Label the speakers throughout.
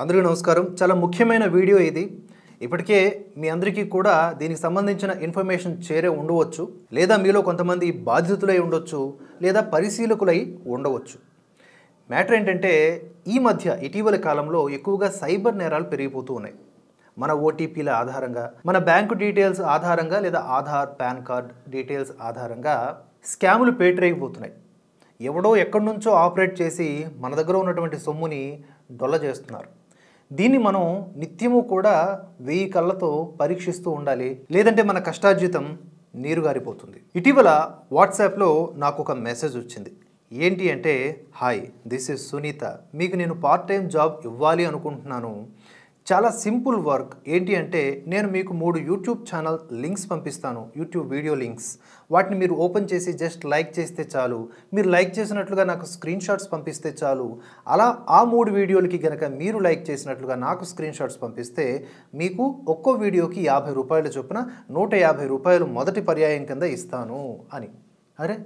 Speaker 1: అందరికీ నమస్కారం చాలా ముఖ్యమైన వీడియో ఇది ఇప్పటికే మీ అందరికీ కూడా దీనికి సంబంధించిన ఇన్ఫర్మేషన్ చేరే ఉండవచ్చు లేదా మీలో కొంతమంది బాధితులై ఉండొచ్చు లేదా పరిశీలకులై ఉండవచ్చు మ్యాటర్ ఏంటంటే ఈ మధ్య ఇటీవల కాలంలో ఎక్కువగా సైబర్ నేరాలు పెరిగిపోతూ ఉన్నాయి మన ఓటీపీల ఆధారంగా మన బ్యాంకు డీటెయిల్స్ ఆధారంగా లేదా ఆధార్ పాన్ కార్డ్ డీటెయిల్స్ ఆధారంగా స్కాములు పేటరైపోతున్నాయి ఎవడో ఎక్కడి నుంచో ఆపరేట్ చేసి మన దగ్గర ఉన్నటువంటి సొమ్ముని డొల్ల చేస్తున్నారు దీన్ని మనం నిత్యము కూడా వెయ్యి కళ్ళతో పరీక్షిస్తూ ఉండాలి లేదంటే మన కష్టార్జితం నీరుగారిపోతుంది ఇటీవల వాట్సాప్లో నాకు ఒక మెసేజ్ వచ్చింది ఏంటి అంటే హాయ్ దిస్ ఇస్ సునీత మీకు నేను పార్ట్ టైం జాబ్ ఇవ్వాలి అనుకుంటున్నాను చాలా సింపుల్ వర్క్ ఏంటి అంటే నేను మీకు మూడు యూట్యూబ్ ఛానల్ లింక్స్ పంపిస్తాను యూట్యూబ్ వీడియో లింక్స్ వాటిని మీరు ఓపెన్ చేసి జస్ట్ లైక్ చేస్తే చాలు మీరు లైక్ చేసినట్లుగా నాకు స్క్రీన్ షాట్స్ పంపిస్తే చాలు అలా ఆ మూడు వీడియోలకి కనుక మీరు లైక్ చేసినట్లుగా నాకు స్క్రీన్ షాట్స్ పంపిస్తే మీకు ఒక్కో వీడియోకి యాభై రూపాయల చొప్పున నూట యాభై రూపాయలు మొదటి పర్యాయం కింద ఇస్తాను అని అరే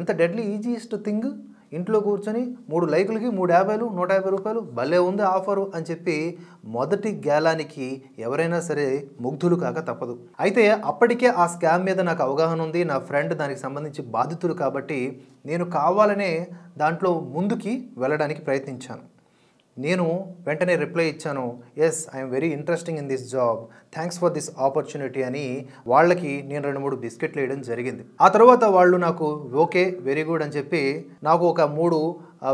Speaker 1: ఇంత డెడ్లీ ఈజీయెస్ట్ థింగ్ ఇంట్లో కూర్చొని మూడు లైకులకి మూడు యాభైలు నూట యాభై రూపాయలు భలే ఉంది ఆఫరు అని చెప్పి మొదటి గ్యాలానికి ఎవరైనా సరే ముగ్ధులు కాక తప్పదు అయితే అప్పటికే ఆ స్కామ్ మీద నాకు అవగాహన ఉంది నా ఫ్రెండ్ దానికి సంబంధించి బాధితులు కాబట్టి నేను కావాలనే దాంట్లో ముందుకి వెళ్ళడానికి ప్రయత్నించాను నేను వెంటనే రిప్లై ఇచ్చాను yes I'm very interesting in this job thanks for this opportunity అని వాళ్ళకి నేను రెండు మూడు బిస్కెట్లు వేయడం జరిగింది ఆ తర్వాత వాళ్ళు నాకు ఓకే వెరీ గుడ్ అని చెప్పి నాకు ఒక మూడు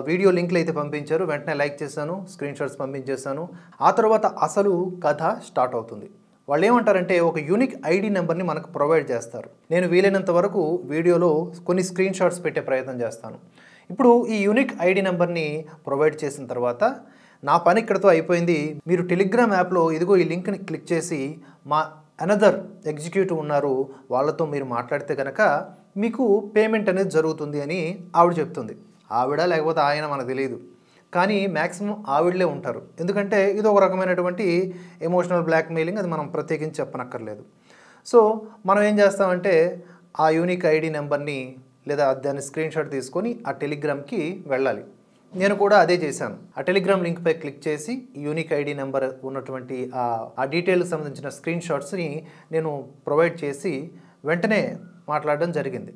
Speaker 1: వీడియో లింక్లు అయితే పంపించారు వెంటనే లైక్ చేశాను స్క్రీన్ షాట్స్ పంపించేశాను ఆ తర్వాత అసలు కథ స్టార్ట్ అవుతుంది వాళ్ళు ఏమంటారంటే ఒక యూనిక్ ఐడి నెంబర్ని మనకు ప్రొవైడ్ చేస్తారు నేను వీలైనంత వరకు వీడియోలో కొన్ని స్క్రీన్ షాట్స్ పెట్టే ప్రయత్నం చేస్తాను ఇప్పుడు ఈ యూనిక్ ఐడి నెంబర్ని ప్రొవైడ్ చేసిన తర్వాత నా పని ఇక్కడతో అయిపోయింది మీరు టెలిగ్రామ్ యాప్లో ఇదిగో ఈ లింక్ని క్లిక్ చేసి మా అనదర్ ఎగ్జిక్యూటివ్ ఉన్నారు వాళ్ళతో మీరు మాట్లాడితే కనుక మీకు పేమెంట్ అనేది జరుగుతుంది అని ఆవిడ చెప్తుంది ఆవిడ లేకపోతే ఆయన మనకు తెలియదు కానీ మ్యాక్సిమం ఆవిడలే ఉంటారు ఎందుకంటే ఇది ఒక రకమైనటువంటి ఎమోషనల్ బ్లాక్మెయిలింగ్ అది మనం ప్రత్యేకించి చెప్పనక్కర్లేదు సో మనం ఏం చేస్తామంటే ఆ యూనిక్ ఐడి నెంబర్ని లేదా దాని స్క్రీన్షాట్ తీసుకొని ఆ టెలిగ్రామ్కి వెళ్ళాలి నేను కూడా అదే చేశాను ఆ టెలిగ్రామ్ లింక్పై క్లిక్ చేసి యూనిక్ ఐడి నెంబర్ ఉన్నటువంటి ఆ డీటెయిల్కి సంబంధించిన స్క్రీన్ షాట్స్ని నేను ప్రొవైడ్ చేసి వెంటనే మాట్లాడడం జరిగింది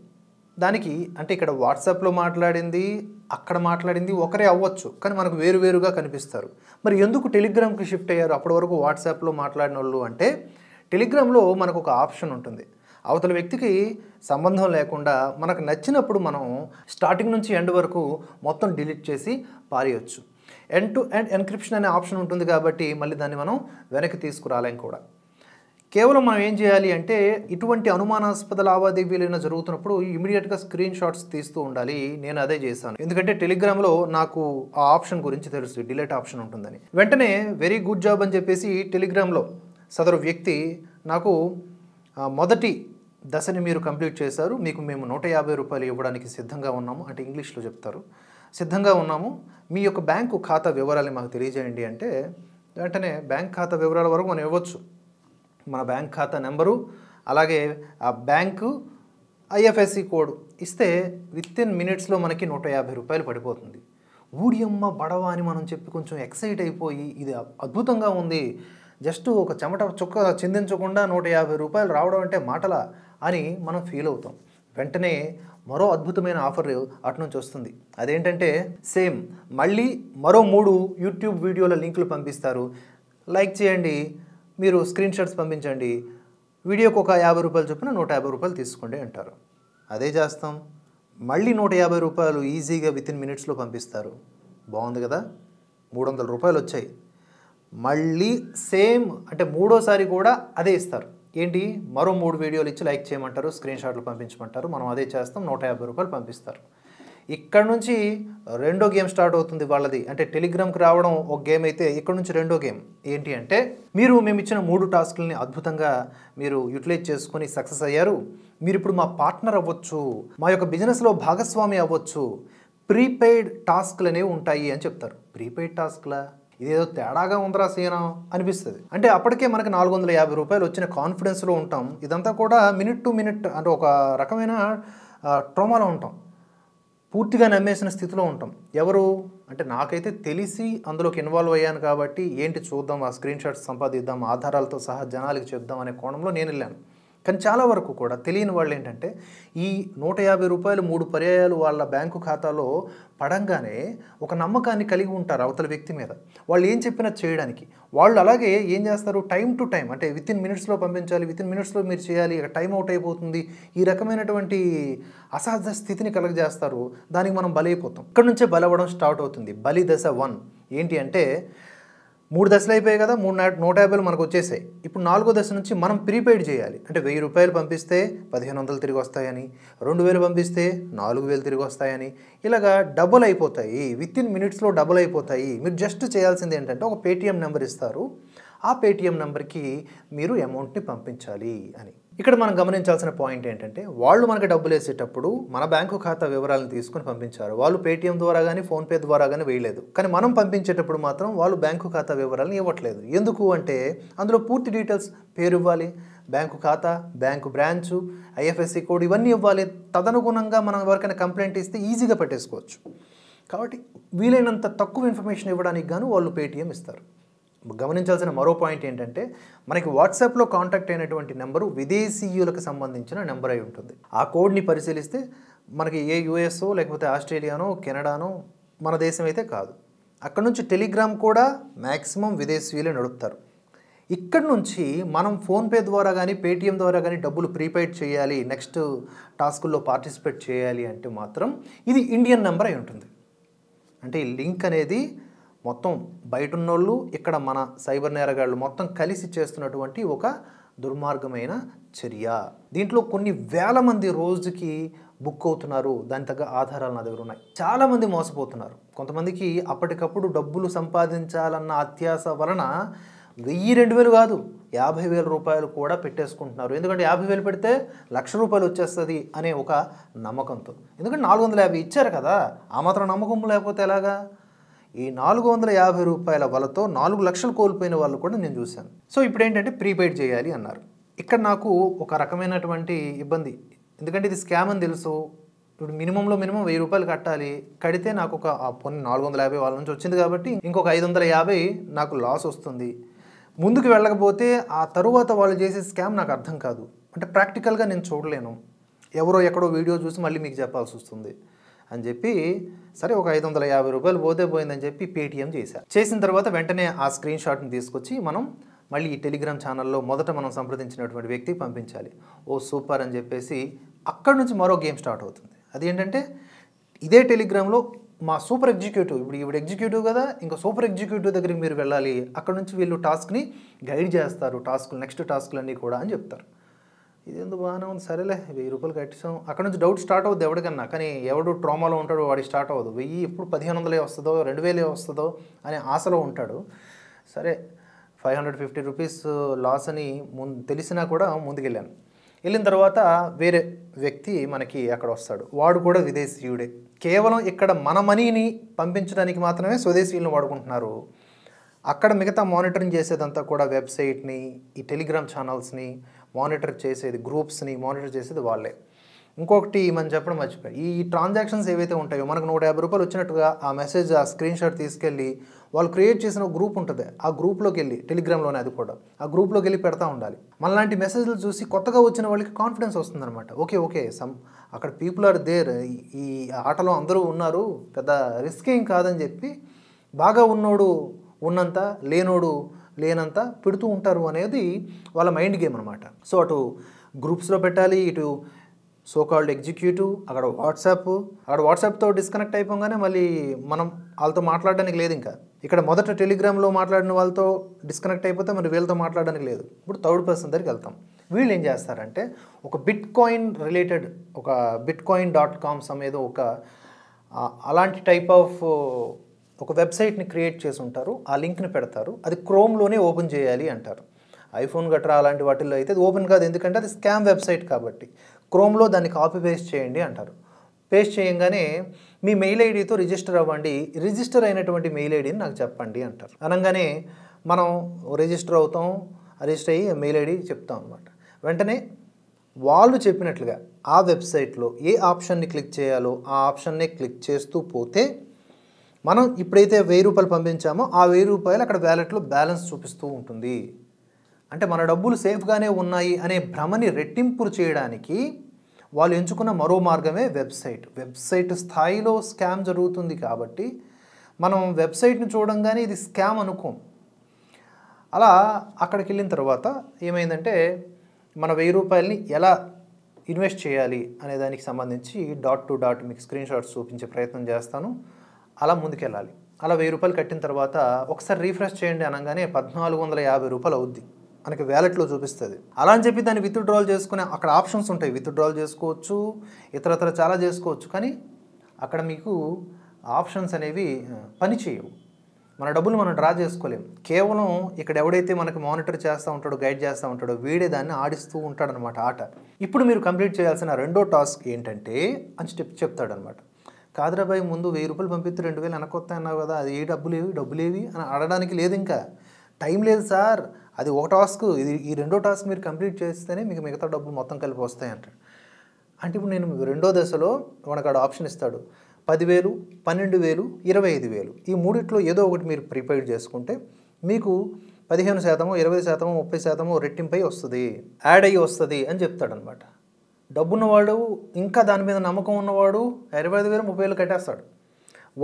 Speaker 1: దానికి అంటే ఇక్కడ వాట్సాప్లో మాట్లాడింది అక్కడ మాట్లాడింది ఒకరే అవ్వచ్చు కానీ మనకు వేరువేరుగా కనిపిస్తారు మరి ఎందుకు టెలిగ్రామ్కి షిఫ్ట్ అయ్యారు అప్పటి వరకు వాట్సాప్లో మాట్లాడిన వాళ్ళు అంటే టెలిగ్రామ్లో మనకు ఒక ఆప్షన్ ఉంటుంది అవతల వ్యక్తికి సంబంధం లేకుండా మనకు నచ్చినప్పుడు మనం స్టార్టింగ్ నుంచి ఎండ్ వరకు మొత్తం డిలీట్ చేసి పారేయచ్చు ఎండ్ టు ఎండ్ ఎన్క్రిప్షన్ అనే ఆప్షన్ ఉంటుంది కాబట్టి మళ్ళీ దాన్ని మనం వెనక్కి తీసుకురాలేం కూడా కేవలం మనం ఏం చేయాలి అంటే ఇటువంటి అనుమానాస్పద లావాదేవీలు ఏమైనా జరుగుతున్నప్పుడు ఇమీడియట్గా స్క్రీన్ షాట్స్ తీస్తూ ఉండాలి నేను అదే చేశాను ఎందుకంటే టెలిగ్రామ్లో నాకు ఆ ఆప్షన్ గురించి తెలుసు డిలీట్ ఆప్షన్ ఉంటుందని వెంటనే వెరీ గుడ్ జాబ్ అని చెప్పేసి టెలిగ్రామ్లో సదరు వ్యక్తి నాకు మొదటి దశని మీరు కంప్లీట్ చేశారు మీకు మేము నూట యాభై రూపాయలు ఇవ్వడానికి సిద్ధంగా ఉన్నాము అంటే ఇంగ్లీష్లో చెప్తారు సిద్ధంగా ఉన్నాము మీ యొక్క బ్యాంకు ఖాతా వివరాలు మాకు తెలియజేయండి అంటే వెంటనే బ్యాంక్ ఖాతా వివరాల వరకు మనం ఇవ్వచ్చు మన బ్యాంక్ ఖాతా నెంబరు అలాగే ఆ బ్యాంకు ఐఎఫ్ఎస్సి కోడ్ ఇస్తే విత్ ఇన్ మినిట్స్లో మనకి నూట యాభై రూపాయలు పడిపోతుంది ఊడియమ్మ బడవ అని మనం చెప్పి కొంచెం ఎక్సైట్ అయిపోయి ఇది అద్భుతంగా ఉంది జస్ట్ ఒక చెమట చుక్క చిందించకుండా నూట యాభై రూపాయలు రావడం అంటే మాటల అని మనం ఫీల్ అవుతాం వెంటనే మరో అద్భుతమైన ఆఫర్ అటు నుంచి వస్తుంది అదేంటంటే సేమ్ మళ్ళీ మరో మూడు యూట్యూబ్ వీడియోల లింకులు పంపిస్తారు లైక్ చేయండి మీరు స్క్రీన్ షాట్స్ పంపించండి వీడియోకి ఒక యాభై రూపాయలు చొప్పున నూట యాభై రూపాయలు తీసుకోండి అంటారు అదే చేస్తాం మళ్ళీ నూట యాభై రూపాయలు ఈజీగా విత్ ఇన్ మినిట్స్లో పంపిస్తారు బాగుంది కదా మూడు వందల రూపాయలు వచ్చాయి మళ్ళీ సేమ్ అంటే మూడోసారి కూడా అదే ఇస్తారు ఏంటి మరో మూడు వీడియోలు ఇచ్చి లైక్ చేయమంటారు స్క్రీన్ షాట్లు పంపించమంటారు మనం అదే చేస్తాం నూట యాభై రూపాయలు పంపిస్తారు ఇక్కడ నుంచి రెండో గేమ్ స్టార్ట్ అవుతుంది వాళ్ళది అంటే టెలిగ్రామ్కి రావడం ఒక గేమ్ అయితే ఇక్కడ నుంచి రెండో గేమ్ ఏంటి అంటే మీరు మేము ఇచ్చిన మూడు టాస్క్లని అద్భుతంగా మీరు యూటిలైజ్ చేసుకొని సక్సెస్ అయ్యారు మీరు ఇప్పుడు మా పార్ట్నర్ అవ్వచ్చు మా యొక్క బిజినెస్లో భాగస్వామి అవ్వచ్చు ప్రీపెయిడ్ టాస్క్లు అనేవి ఉంటాయి అని చెప్తారు ప్రీపెయిడ్ టాస్క్లా ఇదేదో తేడాగా ఉందిరా సీనా అనిపిస్తుంది అంటే అప్పటికే మనకి నాలుగు వందల యాభై రూపాయలు వచ్చిన కాన్ఫిడెన్స్లో ఉంటాం ఇదంతా కూడా మినిట్ టు మినిట్ అంటే ఒక రకమైన ట్రోమాలో ఉంటాం పూర్తిగా నమ్మేసిన స్థితిలో ఉంటాం ఎవరు అంటే నాకైతే తెలిసి అందులోకి ఇన్వాల్వ్ అయ్యాను కాబట్టి ఏంటి చూద్దాం ఆ స్క్రీన్ షాట్స్ సంపాదిద్దాం ఆధారాలతో సహా జనాలకి చెప్దాం అనే కోణంలో నేను వెళ్ళాను కానీ చాలా వరకు కూడా తెలియని వాళ్ళు ఏంటంటే ఈ నూట యాభై రూపాయలు మూడు పర్యాయాలు వాళ్ళ బ్యాంకు ఖాతాలో పడంగానే ఒక నమ్మకాన్ని కలిగి ఉంటారు అవతల వ్యక్తి మీద వాళ్ళు ఏం చెప్పినా చేయడానికి వాళ్ళు అలాగే ఏం చేస్తారు టైం టు టైం అంటే విత్ ఇన్ మినిట్స్లో పంపించాలి విత్ ఇన్ మినిట్స్లో మీరు చేయాలి ఇక టైం అవుట్ అయిపోతుంది ఈ రకమైనటువంటి అసహజ స్థితిని కలగజేస్తారు దానికి మనం బలైపోతాం ఇక్కడ నుంచే బలవడం స్టార్ట్ అవుతుంది బలి దశ వన్ ఏంటి అంటే మూడు దశలు అయిపోయాయి కదా మూడు నూట యాభైలు మనకు వచ్చేసాయి ఇప్పుడు నాలుగో దశ నుంచి మనం ప్రీపెయిడ్ చేయాలి అంటే వెయ్యి రూపాయలు పంపిస్తే పదిహేను వందలు తిరిగి వస్తాయని రెండు వేలు పంపిస్తే నాలుగు వేలు తిరిగి వస్తాయని ఇలాగా డబుల్ అయిపోతాయి విత్ ఇన్ మినిట్స్లో డబుల్ అయిపోతాయి మీరు జస్ట్ చేయాల్సింది ఏంటంటే ఒక పేటీఎం నెంబర్ ఇస్తారు ఆ పేటీఎం నెంబర్కి మీరు అమౌంట్ని పంపించాలి అని ఇక్కడ మనం గమనించాల్సిన పాయింట్ ఏంటంటే వాళ్ళు మనకి డబ్బులు వేసేటప్పుడు మన బ్యాంకు ఖాతా వివరాలను తీసుకుని పంపించారు వాళ్ళు పేటీఎం ద్వారా కానీ ఫోన్పే ద్వారా కానీ వేయలేదు కానీ మనం పంపించేటప్పుడు మాత్రం వాళ్ళు బ్యాంకు ఖాతా వివరాలను ఇవ్వట్లేదు ఎందుకు అంటే అందులో పూర్తి డీటెయిల్స్ పేరు ఇవ్వాలి బ్యాంకు ఖాతా బ్యాంకు బ్రాంచు ఐఎఫ్ఎస్సి కోడ్ ఇవన్నీ ఇవ్వాలి తదనుగుణంగా మనం ఎవరికైనా కంప్లైంట్ ఇస్తే ఈజీగా పెట్టేసుకోవచ్చు కాబట్టి వీలైనంత తక్కువ ఇన్ఫర్మేషన్ ఇవ్వడానికి గాను వాళ్ళు పేటీఎం ఇస్తారు గమనించాల్సిన మరో పాయింట్ ఏంటంటే మనకి వాట్సాప్లో కాంటాక్ట్ అయినటువంటి నెంబరు విదేశీయులకు సంబంధించిన నెంబర్ అయి ఉంటుంది ఆ కోడ్ని పరిశీలిస్తే మనకి ఏ యుఎస్ఓ లేకపోతే ఆస్ట్రేలియానో కెనడానో మన దేశం అయితే కాదు అక్కడ నుంచి టెలిగ్రామ్ కూడా మ్యాక్సిమం విదేశీయులే నడుపుతారు ఇక్కడ నుంచి మనం ఫోన్పే ద్వారా కానీ పేటిఎం ద్వారా కానీ డబ్బులు ప్రీపెయిడ్ చేయాలి నెక్స్ట్ టాస్కుల్లో పార్టిసిపేట్ చేయాలి అంటే మాత్రం ఇది ఇండియన్ నెంబర్ అయి ఉంటుంది అంటే ఈ లింక్ అనేది మొత్తం బయట ఉన్నోళ్ళు ఇక్కడ మన సైబర్ నేరగాళ్ళు మొత్తం కలిసి చేస్తున్నటువంటి ఒక దుర్మార్గమైన చర్య దీంట్లో కొన్ని వేల మంది రోజుకి బుక్ అవుతున్నారు దాని తగ్గ ఆధారాలు నా దగ్గర ఉన్నాయి చాలామంది మోసపోతున్నారు కొంతమందికి అప్పటికప్పుడు డబ్బులు సంపాదించాలన్న అత్యాస వలన వెయ్యి రెండు వేలు కాదు యాభై వేల రూపాయలు కూడా పెట్టేసుకుంటున్నారు ఎందుకంటే యాభై వేలు పెడితే లక్ష రూపాయలు వచ్చేస్తుంది అనే ఒక నమ్మకంతో ఎందుకంటే నాలుగు వందల యాభై ఇచ్చారు కదా ఆ మాత్రం నమ్మకం లేకపోతే ఎలాగా ఈ నాలుగు వందల యాభై రూపాయల వలతో నాలుగు లక్షలు కోల్పోయిన వాళ్ళు కూడా నేను చూశాను సో ఇప్పుడు ఏంటంటే ప్రీపెయిడ్ చేయాలి అన్నారు ఇక్కడ నాకు ఒక రకమైనటువంటి ఇబ్బంది ఎందుకంటే ఇది స్కామ్ అని తెలుసు ఇప్పుడు మినిమంలో మినిమం వెయ్యి రూపాయలు కట్టాలి కడితే నాకు ఒక పొన్ని నాలుగు వందల యాభై వాళ్ళ నుంచి వచ్చింది కాబట్టి ఇంకొక ఐదు వందల యాభై నాకు లాస్ వస్తుంది ముందుకు వెళ్ళకపోతే ఆ తరువాత వాళ్ళు చేసే స్కామ్ నాకు అర్థం కాదు అంటే ప్రాక్టికల్గా నేను చూడలేను ఎవరో ఎక్కడో వీడియో చూసి మళ్ళీ మీకు చెప్పాల్సి వస్తుంది అని చెప్పి సరే ఒక ఐదు వందల యాభై రూపాయలు పోతే పోయిందని చెప్పి పేటిఎం చేశారు చేసిన తర్వాత వెంటనే ఆ స్క్రీన్ షాట్ని తీసుకొచ్చి మనం మళ్ళీ ఈ టెలిగ్రామ్ ఛానల్లో మొదట మనం సంప్రదించినటువంటి వ్యక్తికి పంపించాలి ఓ సూపర్ అని చెప్పేసి అక్కడ నుంచి మరో గేమ్ స్టార్ట్ అవుతుంది అది ఏంటంటే ఇదే టెలిగ్రామ్లో మా సూపర్ ఎగ్జిక్యూటివ్ ఇప్పుడు ఇప్పుడు ఎగ్జిక్యూటివ్ కదా ఇంకా సూపర్ ఎగ్జిక్యూటివ్ దగ్గరికి మీరు వెళ్ళాలి అక్కడ నుంచి వీళ్ళు టాస్క్ని గైడ్ చేస్తారు టాస్క్ నెక్స్ట్ అన్నీ కూడా అని చెప్తారు ఎందుకు బాగానే ఉంది సరేలే వెయ్యి రూపాయలు కట్టిస్తాం అక్కడ నుంచి డౌట్ స్టార్ట్ అవుద్ది ఎవడికన్నా కానీ ఎవడు ట్రామాలో ఉంటాడో వాడికి స్టార్ట్ అవ్వదు వెయ్యి ఇప్పుడు పదిహేను వందలే వస్తుందో రెండు వేలే వస్తుందో అనే ఆశలో ఉంటాడు సరే five hundred fifty rupees loss అని ముందు తెలిసినా కూడా ముందుకెళ్ళాను వెళ్ళిన తర్వాత వేరే వ్యక్తి మనకి అక్కడ వస్తాడు వాడు కూడా విదేశీయుడే కేవలం ఇక్కడ మన మనీని పంపించడానికి మాత్రమే స్వదేశీయులను వాడుకుంటున్నారు అక్కడ మిగతా మానిటరింగ్ చేసేదంతా కూడా వెబ్సైట్ని ఈ టెలిగ్రామ్ ఛానల్స్ని మానిటర్ చేసేది గ్రూప్స్ని మానిటర్ చేసేది వాళ్ళే ఇంకొకటి మనం చెప్పడం మర్చిపోయి ఈ ట్రాన్సాక్షన్స్ ఏవైతే ఉంటాయో మనకు నూట యాభై రూపాయలు వచ్చినట్టుగా ఆ మెసేజ్ ఆ స్క్రీన్ షాట్ తీసుకెళ్ళి వాళ్ళు క్రియేట్ చేసిన ఒక గ్రూప్ ఉంటుంది ఆ గ్రూప్లోకి వెళ్ళి టెలిగ్రామ్లోనే అది కూడా ఆ గ్రూప్లోకి వెళ్ళి పెడతా ఉండాలి మనలాంటి మెసేజ్లు చూసి కొత్తగా వచ్చిన వాళ్ళకి కాన్ఫిడెన్స్ వస్తుందన్నమాట ఓకే ఓకే సమ్ అక్కడ పీపుల్ ఆర్ దేర్ ఈ ఆటలో అందరూ ఉన్నారు పెద్ద రిస్క్ ఏం కాదని చెప్పి బాగా ఉన్నోడు ఉన్నంత లేనోడు లేనంత పెడుతూ ఉంటారు అనేది వాళ్ళ మైండ్ గేమ్ అనమాట సో అటు గ్రూప్స్లో పెట్టాలి ఇటు సో కాల్డ్ ఎగ్జిక్యూటివ్ అక్కడ వాట్సాప్ అక్కడ వాట్సాప్తో డిస్కనెక్ట్ అయిపోగానే మళ్ళీ మనం వాళ్ళతో మాట్లాడడానికి లేదు ఇంకా ఇక్కడ మొదట టెలిగ్రామ్లో మాట్లాడిన వాళ్ళతో డిస్కనెక్ట్ అయిపోతే మరి వీళ్ళతో మాట్లాడడానికి లేదు ఇప్పుడు థర్డ్ పర్సన్ దగ్గరికి వెళ్తాం వీళ్ళు ఏం చేస్తారంటే ఒక బిట్ కాయిన్ రిలేటెడ్ ఒక బిట్ కాయిన్ డాట్ కామ్స్ అనేది ఒక అలాంటి టైప్ ఆఫ్ ఒక వెబ్సైట్ని క్రియేట్ చేసి ఉంటారు ఆ లింక్ని పెడతారు అది క్రోమ్లోనే ఓపెన్ చేయాలి అంటారు ఐఫోన్ గట్రా అలాంటి వాటిల్లో అయితే అది ఓపెన్ కాదు ఎందుకంటే అది స్కామ్ వెబ్సైట్ కాబట్టి క్రోమ్లో దాన్ని కాపీ పేస్ట్ చేయండి అంటారు పేస్ట్ చేయంగానే మీ మెయిల్ ఐడితో రిజిస్టర్ అవ్వండి రిజిస్టర్ అయినటువంటి మెయిల్ ఐడిని నాకు చెప్పండి అంటారు అనగానే మనం రిజిస్టర్ అవుతాం రిజిస్టర్ అయ్యి మెయిల్ ఐడి చెప్తాం అనమాట వెంటనే వాళ్ళు చెప్పినట్లుగా ఆ వెబ్సైట్లో ఏ ఆప్షన్ని క్లిక్ చేయాలో ఆ ఆప్షన్నే క్లిక్ చేస్తూ పోతే మనం ఇప్పుడైతే వెయ్యి రూపాయలు పంపించామో ఆ వెయ్యి రూపాయలు అక్కడ వ్యాలెట్లో బ్యాలెన్స్ చూపిస్తూ ఉంటుంది అంటే మన డబ్బులు సేఫ్గానే ఉన్నాయి అనే భ్రమని రెట్టింపులు చేయడానికి వాళ్ళు ఎంచుకున్న మరో మార్గమే వెబ్సైట్ వెబ్సైట్ స్థాయిలో స్కామ్ జరుగుతుంది కాబట్టి మనం వెబ్సైట్ని చూడంగానే ఇది స్కామ్ అనుకోం అలా అక్కడికి వెళ్ళిన తర్వాత ఏమైందంటే మన వెయ్యి రూపాయలని ఎలా ఇన్వెస్ట్ చేయాలి అనే దానికి సంబంధించి డాట్ టు డాట్ మీకు స్క్రీన్ షాట్స్ చూపించే ప్రయత్నం చేస్తాను అలా ముందుకెళ్ళాలి అలా వెయ్యి రూపాయలు కట్టిన తర్వాత ఒకసారి రీఫ్రెష్ చేయండి అనగానే పద్నాలుగు వందల యాభై రూపాయలు అవుద్ది మనకి వ్యాలెట్లో చూపిస్తుంది అలా అని చెప్పి దాన్ని విత్డ్రాల్ చేసుకునే అక్కడ ఆప్షన్స్ ఉంటాయి విత్డ్రాల్ చేసుకోవచ్చు ఇతరతర చాలా చేసుకోవచ్చు కానీ అక్కడ మీకు ఆప్షన్స్ అనేవి పని చేయవు మన డబ్బులు మనం డ్రా చేసుకోలేము కేవలం ఇక్కడ ఎవడైతే మనకి మానిటర్ చేస్తూ ఉంటాడో గైడ్ చేస్తూ ఉంటాడో వీడే దాన్ని ఆడిస్తూ ఉంటాడనమాట ఆట ఇప్పుడు మీరు కంప్లీట్ చేయాల్సిన రెండో టాస్క్ ఏంటంటే అని చెప్ చెప్తాడనమాట కాదురాబాయ్ ముందు వెయ్యి రూపాయలు పంపిస్తే రెండు వేలు వెనకొస్తాయి అన్నావు కదా అది ఏ డబ్బులు ఏవి డబ్బులు ఏవి అని అడగడానికి లేదు ఇంకా టైం లేదు సార్ అది ఒక టాస్క్ ఇది ఈ రెండో టాస్క్ మీరు కంప్లీట్ చేస్తేనే మీకు మిగతా డబ్బులు మొత్తం కలిపి వస్తాయి అంటాడు అంటే ఇప్పుడు నేను రెండో దశలో వాడికాడు ఆప్షన్ ఇస్తాడు పదివేలు పన్నెండు వేలు ఇరవై ఐదు వేలు ఈ మూడిట్లో ఏదో ఒకటి మీరు ప్రిపేర్ చేసుకుంటే మీకు పదిహేను శాతము ఇరవై శాతము ముప్పై శాతము రెట్టింపై వస్తుంది యాడ్ అయ్యి వస్తుంది అని చెప్తాడనమాట డబ్బున్నవాడు ఇంకా దాని మీద నమ్మకం ఉన్నవాడు ఇరవై ఐదు వేలు ముప్పై వేలు కట్టేస్తాడు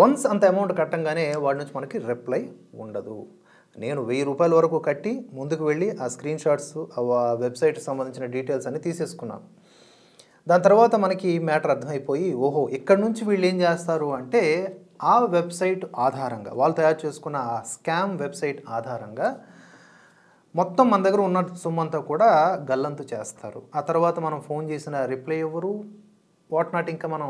Speaker 1: వన్స్ అంత అమౌంట్ కట్టంగానే వాడి నుంచి మనకి రిప్లై ఉండదు నేను వెయ్యి రూపాయల వరకు కట్టి ముందుకు వెళ్ళి ఆ స్క్రీన్ షాట్స్ ఆ వెబ్సైట్కి సంబంధించిన డీటెయిల్స్ అన్ని తీసేసుకున్నాను దాని తర్వాత మనకి మ్యాటర్ అర్థమైపోయి ఓహో ఇక్కడ నుంచి వీళ్ళు ఏం చేస్తారు అంటే ఆ వెబ్సైట్ ఆధారంగా వాళ్ళు తయారు చేసుకున్న ఆ స్కామ్ వెబ్సైట్ ఆధారంగా మొత్తం మన దగ్గర ఉన్న సొమ్మంతా కూడా గల్లంతు చేస్తారు ఆ తర్వాత మనం ఫోన్ చేసిన రిప్లై ఇవ్వరు వాట్ నాట్ ఇంకా మనం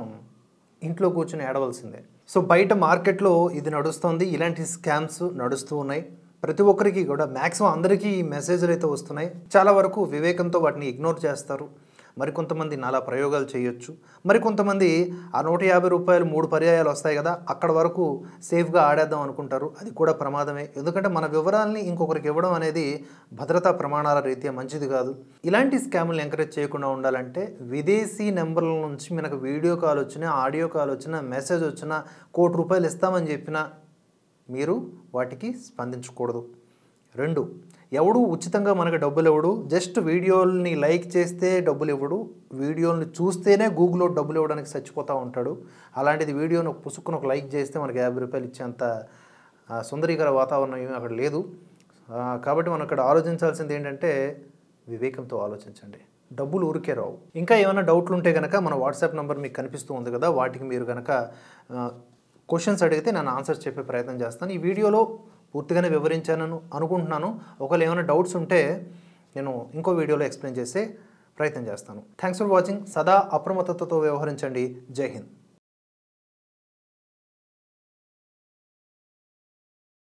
Speaker 1: ఇంట్లో కూర్చొని ఏడవలసిందే సో బయట మార్కెట్లో ఇది నడుస్తుంది ఇలాంటి స్కామ్స్ నడుస్తూ ఉన్నాయి ప్రతి ఒక్కరికి కూడా మ్యాక్సిమం అందరికీ ఈ మెసేజ్లు అయితే వస్తున్నాయి చాలా వరకు వివేకంతో వాటిని ఇగ్నోర్ చేస్తారు మరికొంతమంది నాలా ప్రయోగాలు చేయొచ్చు మరికొంతమంది ఆ నూట యాభై రూపాయలు మూడు పర్యాయాలు వస్తాయి కదా అక్కడ వరకు సేఫ్గా ఆడేద్దాం అనుకుంటారు అది కూడా ప్రమాదమే ఎందుకంటే మన వివరాలని ఇంకొకరికి ఇవ్వడం అనేది భద్రతా ప్రమాణాల రీత్యా మంచిది కాదు ఇలాంటి స్కామ్లు ఎంకరేజ్ చేయకుండా ఉండాలంటే విదేశీ నెంబర్ల నుంచి మనకు వీడియో కాల్ వచ్చినా ఆడియో కాల్ వచ్చినా మెసేజ్ వచ్చినా కోటి రూపాయలు ఇస్తామని చెప్పినా మీరు వాటికి స్పందించకూడదు రెండు ఎవడు ఉచితంగా మనకి డబ్బులు ఇవ్వడు జస్ట్ వీడియోల్ని లైక్ చేస్తే డబ్బులు ఇవ్వడు వీడియోని చూస్తేనే గూగుల్లో డబ్బులు ఇవ్వడానికి చచ్చిపోతూ ఉంటాడు అలాంటిది వీడియోని పుసుకుని ఒక లైక్ చేస్తే మనకి యాభై రూపాయలు ఇచ్చేంత సుందరీకర వాతావరణం ఏమీ అక్కడ లేదు కాబట్టి మనం అక్కడ ఆలోచించాల్సింది ఏంటంటే వివేకంతో ఆలోచించండి డబ్బులు ఊరికే రావు ఇంకా ఏమైనా డౌట్లు ఉంటే కనుక మన వాట్సాప్ నెంబర్ మీకు కనిపిస్తూ ఉంది కదా వాటికి మీరు కనుక క్వశ్చన్స్ అడిగితే నేను ఆన్సర్స్ చెప్పే ప్రయత్నం చేస్తాను ఈ వీడియోలో పూర్తిగానే వివరించానని అనుకుంటున్నాను ఒకవేళ ఏమైనా డౌట్స్ ఉంటే నేను ఇంకో వీడియోలో ఎక్స్ప్లెయిన్ చేసే ప్రయత్నం చేస్తాను థ్యాంక్స్ ఫర్ వాచింగ్ సదా అప్రమత్తతతో వ్యవహరించండి జై హింద్